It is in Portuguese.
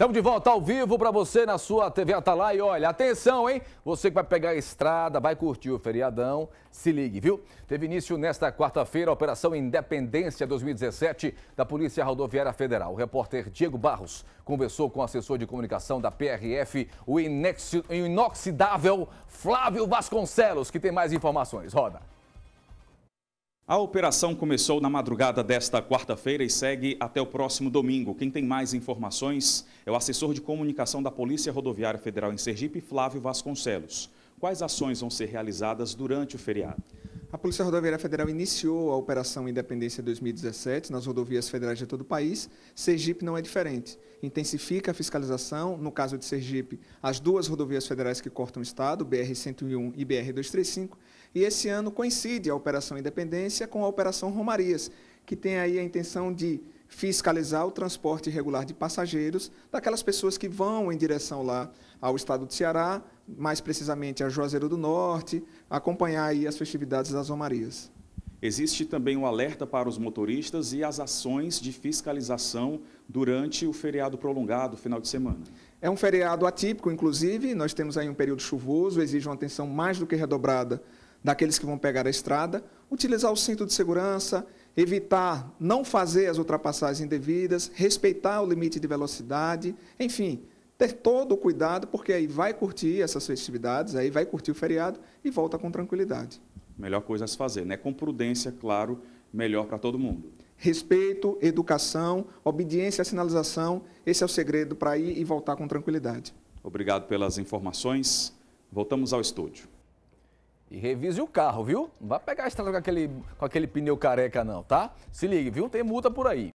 Estamos de volta ao vivo para você na sua TV Atalaia. Olha, atenção, hein? Você que vai pegar a estrada, vai curtir o feriadão, se ligue, viu? Teve início nesta quarta-feira a Operação Independência 2017 da Polícia Rodoviária Federal. O repórter Diego Barros conversou com o assessor de comunicação da PRF, o inoxidável Flávio Vasconcelos, que tem mais informações. Roda. A operação começou na madrugada desta quarta-feira e segue até o próximo domingo. Quem tem mais informações é o assessor de comunicação da Polícia Rodoviária Federal em Sergipe, Flávio Vasconcelos. Quais ações vão ser realizadas durante o feriado? A Polícia Rodoviária Federal iniciou a Operação Independência 2017 nas rodovias federais de todo o país. Sergipe não é diferente. Intensifica a fiscalização, no caso de Sergipe, as duas rodovias federais que cortam o estado, BR-101 e BR-235. E esse ano coincide a Operação Independência com a Operação Romarias, que tem aí a intenção de fiscalizar o transporte irregular de passageiros, daquelas pessoas que vão em direção lá ao estado do Ceará, mais precisamente a Juazeiro do Norte, acompanhar aí as festividades das Romarias. Existe também um alerta para os motoristas e as ações de fiscalização durante o feriado prolongado, final de semana. É um feriado atípico, inclusive, nós temos aí um período chuvoso, exige uma atenção mais do que redobrada daqueles que vão pegar a estrada, utilizar o cinto de segurança, evitar não fazer as ultrapassagens indevidas, respeitar o limite de velocidade, enfim, ter todo o cuidado, porque aí vai curtir essas festividades, aí vai curtir o feriado e volta com tranquilidade. Melhor coisa a se fazer, né? Com prudência, claro, melhor para todo mundo. Respeito, educação, obediência à sinalização, esse é o segredo para ir e voltar com tranquilidade. Obrigado pelas informações. Voltamos ao estúdio. E revise o carro, viu? Não vai pegar a estrada com aquele, com aquele pneu careca, não, tá? Se ligue, viu? Tem multa por aí.